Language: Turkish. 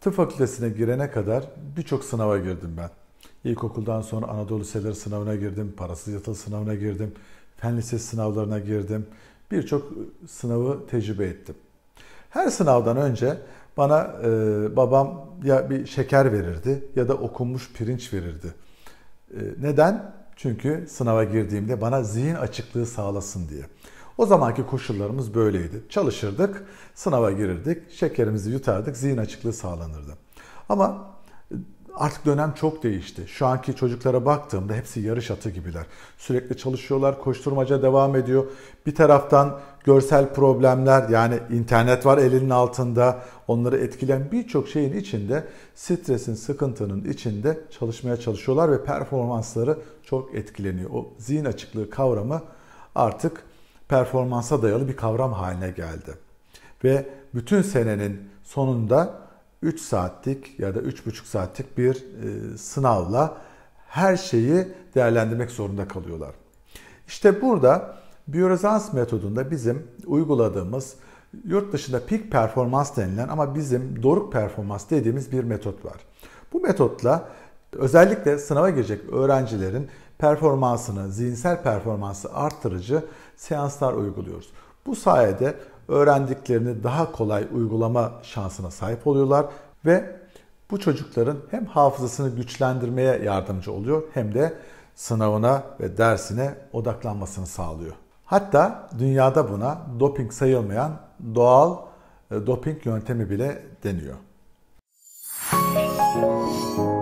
Tıp fakültesine girene kadar birçok sınava girdim ben. İlkokuldan sonra Anadolu Liseleri sınavına girdim, parasız yatılı sınavına girdim, fen lisesi sınavlarına girdim. Birçok sınavı tecrübe ettim. Her sınavdan önce bana e, babam ya bir şeker verirdi ya da okunmuş pirinç verirdi. E, neden? Çünkü sınava girdiğimde bana zihin açıklığı sağlasın diye. O zamanki koşullarımız böyleydi. Çalışırdık, sınava girirdik, şekerimizi yutardık, zihin açıklığı sağlanırdı. Ama e, artık dönem çok değişti. Şu anki çocuklara baktığımda hepsi yarış atı gibiler. Sürekli çalışıyorlar, koşturmaca devam ediyor. Bir taraftan görsel problemler yani internet var elinin altında onları etkilen birçok şeyin içinde stresin, sıkıntının içinde çalışmaya çalışıyorlar ve performansları çok etkileniyor. O zihin açıklığı kavramı artık performansa dayalı bir kavram haline geldi. Ve bütün senenin sonunda 3 saatlik ya da 3,5 saatlik bir e, sınavla her şeyi değerlendirmek zorunda kalıyorlar. İşte burada biyorezans metodunda bizim uyguladığımız yurt dışında peak performans denilen ama bizim doruk performans dediğimiz bir metot var. Bu metotla özellikle sınava girecek öğrencilerin performansını, zihinsel performansı arttırıcı seanslar uyguluyoruz. Bu sayede öğrendiklerini daha kolay uygulama şansına sahip oluyorlar ve bu çocukların hem hafızasını güçlendirmeye yardımcı oluyor hem de sınavına ve dersine odaklanmasını sağlıyor. Hatta dünyada buna doping sayılmayan doğal e, doping yöntemi bile deniyor. Müzik